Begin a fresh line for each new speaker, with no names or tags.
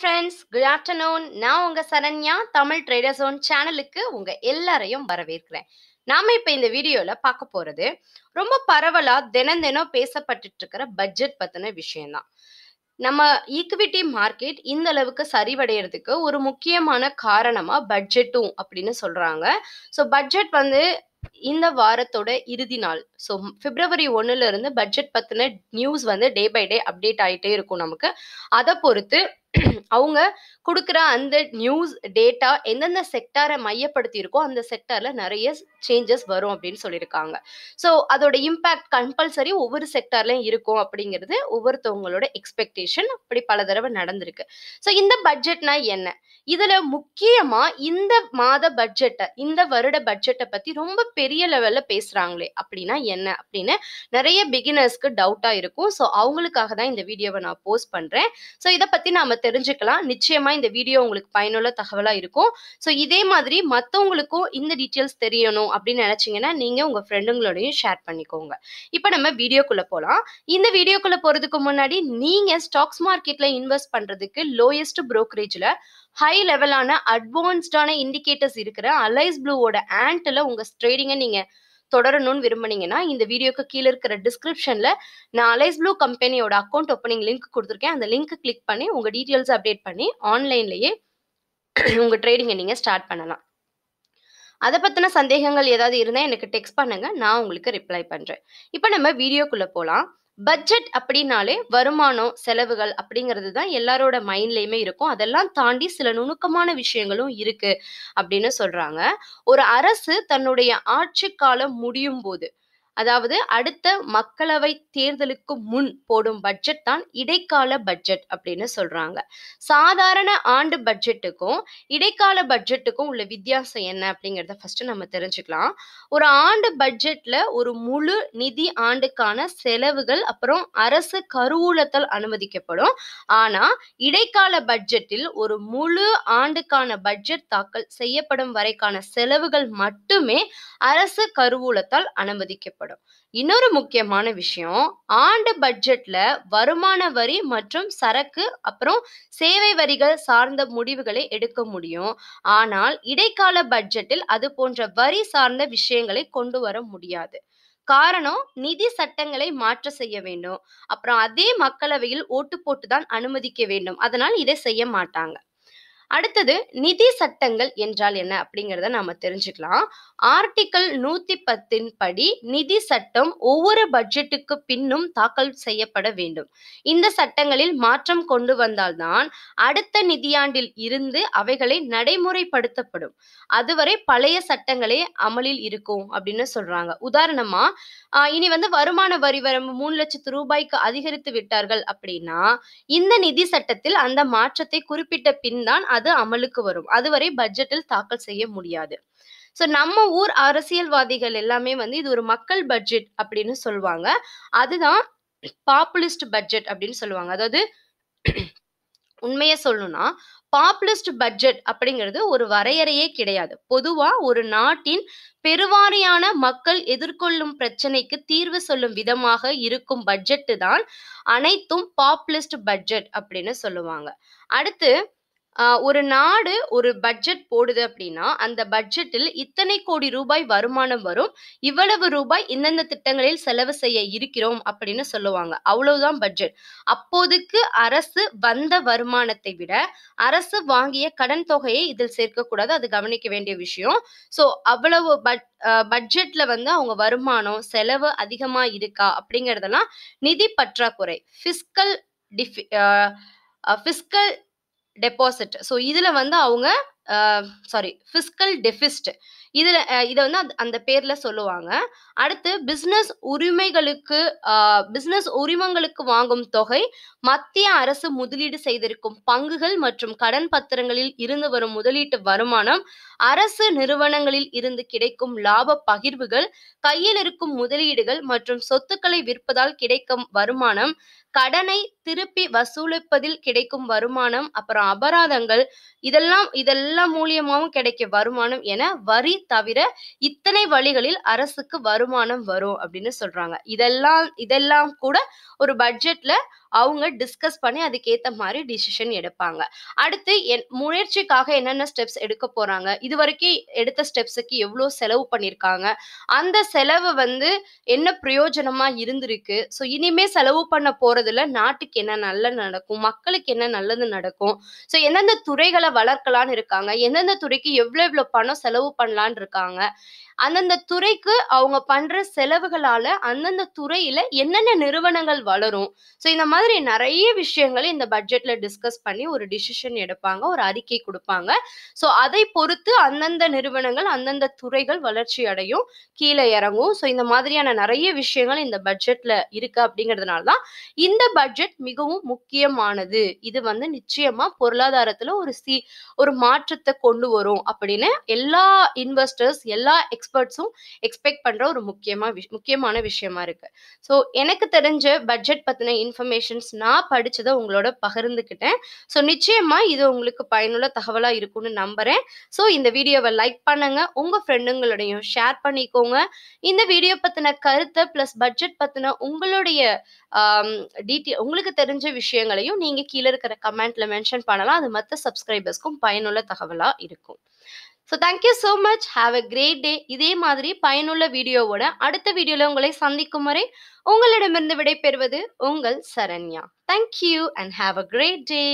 friends good afternoon நான் உங்க Saranya Tamil traders own சேனலுக்கு உங்க எல்லாரையும் வரவேற்கிறேன் நாம இப்ப இந்த வீடியோல பார்க்க போறது ரொம்ப பரவலா தினம் தினம் பேசப்பட்டு இருக்கிற பட்ஜெட் பத்தின விஷயம்தான் நம்ம ஈக்விட்டி மார்க்கெட் இந்த அளவுக்கு சரிவடைகிறதுக்கு ஒரு முக்கியமான காரணமா பட்ஜெட்டும் அப்படின்னு சொல்றாங்க ஸோ பட்ஜெட் வந்து இந்த வாரத்தோட இறுதி நாள் ஸோ பிப்ரவரி ஒன்னுல இருந்து பட்ஜெட் பத்தின நியூஸ் வந்து டே பை டே அப்டேட் ஆகிட்டே இருக்கும் நமக்கு அதை பொறுத்து அவங்க கொடுக்குற அந்த நியூஸ் டேட்டா எந்தெந்த செக்டாரை மையப்படுத்தி இருக்கோ அந்த செக்டாரில் நிறைய சேஞ்சஸ் வரும் அப்படின்னு சொல்லியிருக்காங்க ஸோ அதோட இம்பேக்ட் கம்பல்சரி ஒவ்வொரு செக்டார்லையும் இருக்கும் அப்படிங்கிறது ஒவ்வொருத்தவங்களோட எக்ஸ்பெக்டேஷன் அப்படி பல தடவை நடந்திருக்கு ஸோ இந்த பட்ஜெட்னா என்ன இதில் முக்கியமாக இந்த மாத பட்ஜெட்டை இந்த வருட பட்ஜெட்டை பற்றி ரொம்ப பெரிய லெவலில் பேசுகிறாங்களே அப்படின்னா என்ன அப்படின்னு நிறைய பிகினர்ஸ்க்கு டவுட்டாக இருக்கும் ஸோ அவங்களுக்காக தான் இந்த வீடியோவை நான் போஸ்ட் பண்ணுறேன் ஸோ இதை பற்றி நாம் தெரிஞ்சுக்கலாம் நிச்சயமா இந்த வீடியோ உங்களுக்கு பயனுள்ள தகவலா இருக்கும் ஸோ இதே மாதிரி மற்றவங்களுக்கும் இந்த டீட்டெயில்ஸ் தெரியணும் அப்படின்னு நினைச்சீங்கன்னா நீங்க உங்க ஃப்ரெண்டுங்களோடையும் ஷேர் பண்ணிக்கோங்க இப்போ நம்ம வீடியோக்குள்ள போகலாம் இந்த வீடியோக்குள்ள போறதுக்கு முன்னாடி நீங்க ஸ்டாக்ஸ் மார்க்கெட்ல இன்வெஸ்ட் பண்றதுக்கு லோயஸ்ட் ப்ரோக்கரேஜ்ல ஹை லெவலான அட்வான்ஸ்டான இண்டிகேட்டர்ஸ் இருக்கிற அலைஸ் ப்ளூவோட ஆண்ட்ல உங்க ட்ரேடிங்கை நீங்க தொடரணும்னு விரும்புனீங்கன்னா இந்த வீடியோக்கு கீழே இருக்கிற டிஸ்கிரிப்ஷனில் நான் அலைஸ் ப்ளூ கம்பெனியோட அக்கௌண்ட் ஓப்பனிங் லிங்க் கொடுத்துருக்கேன் அந்த லிங்க் கிளிக் பண்ணி உங்கள் டீட்டெயில்ஸ் அப்டேட் பண்ணி ஆன்லைன்லேயே உங்கள் ட்ரேடிங்கை நீங்கள் ஸ்டார்ட் பண்ணலாம் அதை பற்றின சந்தேகங்கள் ஏதாவது இருந்தால் எனக்கு டெக்ஸ்ட் பண்ணுங்கள் நான் உங்களுக்கு ரிப்ளை பண்ணுறேன் இப்போ நம்ம வீடியோக்குள்ளே போகலாம் பட்ஜெட் அப்படின்னாலே வருமானம் செலவுகள் அப்படிங்கிறது தான் எல்லாரோட மைண்ட்லேயுமே இருக்கும் அதெல்லாம் தாண்டி சில நுணுக்கமான விஷயங்களும் இருக்கு அப்படின்னு சொல்றாங்க ஒரு அரசு தன்னுடைய ஆட்சி காலம் முடியும் போது அதாவது அடுத்த மக்களவை தேர்தலுக்கு முன் போடும் பட்ஜெட் தான் இடைக்கால பட்ஜெட் அப்படின்னு சொல்றாங்க சாதாரண ஆண்டு பட்ஜெட்டுக்கும் இடைக்கால பட்ஜெட்டுக்கும் உள்ள வித்தியாசம் என்ன அப்படிங்கிறத ஃபர்ஸ்ட் நம்ம தெரிஞ்சுக்கலாம் ஒரு ஆண்டு பட்ஜெட்ல ஒரு முழு நிதி ஆண்டுக்கான செலவுகள் அப்புறம் அரசு கருவூலத்தால் அனுமதிக்கப்படும் ஆனா இடைக்கால பட்ஜெட்டில் ஒரு முழு ஆண்டுக்கான பட்ஜெட் தாக்கல் செய்யப்படும் வரைக்கான செலவுகள் மட்டுமே அரசு கருவூலத்தால் அனுமதிக்கப்படும் தேவைப்படும் இன்னொரு முக்கியமான விஷயம் ஆண்டு பட்ஜெட்ல வருமான வரி மற்றும் சரக்கு அப்புறம் சேவை வரிகள் சார்ந்த முடிவுகளை எடுக்க முடியும் ஆனால் இடைக்கால பட்ஜெட்டில் அது போன்ற வரி சார்ந்த விஷயங்களை கொண்டு வர முடியாது காரணம் நிதி சட்டங்களை மாற்ற செய்ய வேண்டும் அப்புறம் அதே மக்களவையில் ஓட்டு போட்டு தான் அனுமதிக்க வேண்டும் அதனால் இதை செய்ய மாட்டாங்க அடுத்தது நிதி சட்டங்கள் என்றால் என்ன அப்படிங்கிறத நாம தெரிஞ்சுக்கலாம் ஆர்டிக்கல் நூத்தி பத்தின் படி நிதி சட்டம் ஒவ்வொரு பட்ஜெட்டுக்கு பின்னும் தாக்கல் செய்யப்பட வேண்டும் இந்த சட்டங்களில் மாற்றம் கொண்டு வந்தால்தான் அடுத்த நிதியாண்டில் இருந்து அவைகளை நடைமுறைப்படுத்தப்படும் அதுவரை பழைய சட்டங்களே அமலில் இருக்கும் அப்படின்னு சொல்றாங்க உதாரணமா இனி வந்து வருமான வரி வரம்பு மூணு லட்சத்து ரூபாய்க்கு அதிகரித்து விட்டார்கள் அப்படின்னா இந்த நிதி சட்டத்தில் அந்த மாற்றத்தை குறிப்பிட்ட பின் தான் அது அமலுக்கு வரும் அதுவரை பட்ஜெட்டில் தாக்கல் செய்ய முடியாது ஸோ நம்ம ஊர் அரசியல்வாதிகள் எல்லாமே வந்து இது ஒரு மக்கள் பட்ஜெட் அப்படின்னு சொல்லுவாங்க அதுதான் பாப்புலிஸ்ட் பட்ஜெட் அப்படின்னு சொல்லுவாங்க அதாவது உண்மையை சொல்லணும்னா பாப்புலிஸ்ட் பட்ஜெட் அப்படிங்கிறது ஒரு வரையறையே கிடையாது பொதுவா ஒரு நாட்டின் பெருவாரியான மக்கள் எதிர்கொள்ளும் பிரச்சனைக்கு தீர்வு சொல்லும் விதமாக இருக்கும் பட்ஜெட்டு தான் அனைத்தும் பாப்புலிஸ்ட் பட்ஜெட் அப்படின்னு சொல்லுவாங்க அடுத்து ஒரு நாடு ஒரு பட்ஜெட் போடுது அப்படின்னா அந்த பட்ஜெட்டில் இத்தனை கோடி ரூபாய் வருமானம் வரும் இவ்வளவு ரூபாய் இந்தந்த திட்டங்களில் செலவு செய்ய இருக்கிறோம் அப்படின்னு சொல்லுவாங்க அவ்வளவுதான் பட்ஜெட் அப்போதுக்கு அரசு வந்த வருமானத்தை விட அரசு வாங்கிய கடன் தொகையை இதில் சேர்க்கக்கூடாது அது கவனிக்க வேண்டிய விஷயம் ஸோ அவ்வளவு பட் பட்ஜெட்ல வந்து அவங்க வருமானம் செலவு அதிகமா இருக்கா அப்படிங்கிறதெல்லாம் நிதி பற்றாக்குறை ஃபிஸ்கல் டிஃபி ஃபிஸ்கல் டெபாசிட் ஸோ இதில் வந்து அவங்க சாரி ஃபிஸ்கல் டெஃபிஸ்ட் இதில் இதை வந்து அந்த பேரில் சொல்லுவாங்க அடுத்து பிஸ்னஸ் உரிமைகளுக்கு பிஸ்னஸ் உரிமங்களுக்கு வாங்கும் தொகை மத்திய அரசு முதலீடு செய்திருக்கும் பங்குகள் மற்றும் கடன் பத்திரங்களில் இருந்து வரும் முதலீட்டு வருமானம் அரசு நிறுவனங்களில் இருந்து கிடைக்கும் லாப பகிர்வுகள் கையில் இருக்கும் முதலீடுகள் மற்றும் சொத்துக்களை விற்பதால் கிடைக்கும் வருமானம் கடனை திருப்பி வசூலிப்பதில் கிடைக்கும் வருமானம் அப்புறம் அபராதங்கள் இதெல்லாம் இதெல்லாம் இதெல்லாம் மூலியமாவும் கிடைக்க வருமானம் என வரி தவிர இத்தனை வழிகளில் அரசுக்கு வருமானம் வரும் அப்படின்னு சொல்றாங்க இதெல்லாம் இதெல்லாம் கூட ஒரு பட்ஜெட்ல அவங்க டிஸ்கஸ் பண்ணி அதுக்கேற்ற மாதிரி டிசிஷன் எடுப்பாங்க அடுத்து என் முயற்சிக்காக என்னென்ன ஸ்டெப்ஸ் எடுக்க போகிறாங்க இது வரைக்கும் எடுத்த ஸ்டெப்ஸுக்கு எவ்வளோ செலவு பண்ணியிருக்காங்க அந்த செலவு வந்து என்ன பிரயோஜனமா இருந்திருக்கு ஸோ இனிமேல் செலவு பண்ண போறதுல நாட்டுக்கு என்ன நல்லது நடக்கும் மக்களுக்கு என்ன நல்லது நடக்கும் ஸோ எந்தெந்த துறைகளை வளர்க்கலான்னு இருக்காங்க எந்தெந்த துறைக்கு எவ்வளோ எவ்வளோ பணம் செலவு பண்ணலான் இருக்காங்க அந்தந்த துறைக்கு அவங்க பண்ற செலவுகளால அந்தந்த துறையில என்னென்ன நிறுவனங்கள் வளரும் ஸோ இந்த மாதிரி நிறைய விஷயங்களை இந்த பட்ஜெட்ல டிஸ்கஸ் பண்ணி ஒரு டிசிஷன் எடுப்பாங்க ஒரு அறிக்கை கொடுப்பாங்க ஸோ அதை பொறுத்து அந்தந்த நிறுவனங்கள் அந்தந்த துறைகள் வளர்ச்சி அடையும் கீழே இறங்கும் ஸோ இந்த மாதிரியான நிறைய விஷயங்கள் இந்த பட்ஜெட்ல இருக்கு அப்படிங்கிறதுனால தான் இந்த பட்ஜெட் மிகவும் முக்கியமானது இது வந்து நிச்சயமா பொருளாதாரத்துல ஒரு சி ஒரு மாற்றத்தை கொண்டு வரும் அப்படின்னு எல்லா இன்வெஸ்டர்ஸ் எல்லா எக்ஸ் எக்ஸ்பர்ட்ஸும் எக்ஸ்பெக்ட் பண்ணுற ஒரு முக்கியமாக முக்கியமான விஷயமா இருக்கு ஸோ எனக்கு தெரிஞ்ச பட்ஜெட் பற்றின இன்ஃபர்மேஷன்ஸ் நான் படித்ததை உங்களோட பகிர்ந்துக்கிட்டேன் ஸோ நிச்சயமாக இது உங்களுக்கு பயனுள்ள தகவலாக இருக்கும்னு நம்புகிறேன் ஸோ இந்த வீடியோவை லைக் பண்ணுங்க உங்கள் ஃப்ரெண்டுங்களோடையும் ஷேர் பண்ணிக்கோங்க இந்த வீடியோ பற்றின கருத்தை ப்ளஸ் பட்ஜெட் பற்றின உங்களுடைய டீட்டெயில் உங்களுக்கு தெரிஞ்ச விஷயங்களையும் நீங்கள் கீழே இருக்கிற கமெண்ட்ல மென்ஷன் பண்ணலாம் அது மற்ற சப்ஸ்கிரைபர்ஸ்க்கும் பயனுள்ள தகவலாக இருக்கும் so thank you so much have a great day இதே மாதிரி பயனுள்ள வீடியோவோட அடுத்த வீடியோவில் உங்களை சந்திக்கும் வரை உங்களிடமிருந்து விடைபெறுவது உங்கள் Saranya thank you and have a great day